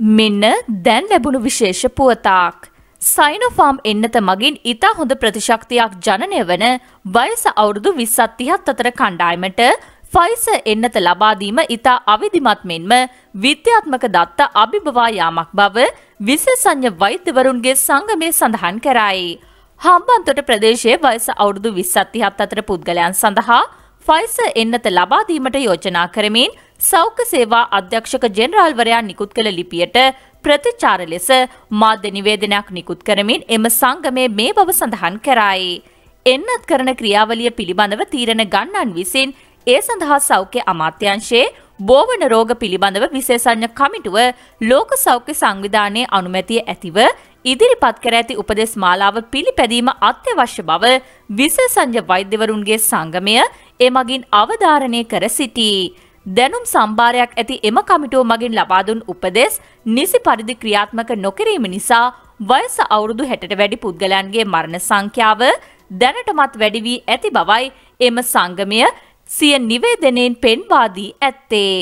මෙන්න දැන් ලැබුණු විශේෂ පුවතාක්. සයිනොෆාම් එන්නත මගින් ඉතා හොඳ ප්‍රතිශක්තියක් ජනනය වන වයස අවුරුදු විස්සත් තිහත් අතර කණ්ඩායමට ෆයිස එන්නත ලබාදීම ඉතා අවිධිමත් මෙන්ම විද්‍යාත්මක දත්ත අභිභවා යාමක් බව විශේසඥ වෛද්‍යවරුන්ගේ සංගමය සඳහන් කරයි. හම්බන්තොට ප්‍රදේශයේ වයස අවුරුදු විස්සත් තිහත් අතර පුද්ගලයන් සඳහා ෆයිස එන්නත ලබාදීමට යෝජනා කරමින් සෞඛ්‍ය සේවා අධ්‍යක්ෂක ජෙනරාල්වරයා නිකුත් කළ ලිපියට ප්‍රතිචාර ලෙස මාධ්‍ය නිවේදනයක් නිකුත් කරමින් එම සංගමය මේ බව සඳහන් කරයි. එන්නත් කරන ක්‍රියාවලිය පිළිබඳව තීරණ ගන්නන් විසින් ඒ සඳහා සෞඛ්‍ය අමාත්‍යංශයේ බෝවන රෝග පිළිබඳව විශේෂඥ කමිටුව ලෝක සෞඛ්‍ය සංවිධානයේ අනුමැතිය ඇතිව ඉදිරිපත් කර ඇති උපදෙස් මාලාව පිළිපැදීම අත්‍යවශ්‍ය බව විශේෂඥ වෛද්‍යවරුන්ගේ සංගමය එමගින් අවධාරණය කර සිටී. දැනුම් සම්භාරයක් ඇති එම කමිටුව මගින් ලබාදුන් උපදෙස් නිසි පරිදි ක්‍රියාත්මක නොකිරීම නිසා වයස අවුරුදු හැටට වැඩි පුද්ගලයන්ගේ මරණ සංඛ්‍යාව දැනටමත් වැඩි වී ඇති බවයි එම සංගමය සිය නිවේදනයෙන් පෙන්වාදී ඇත්තේ.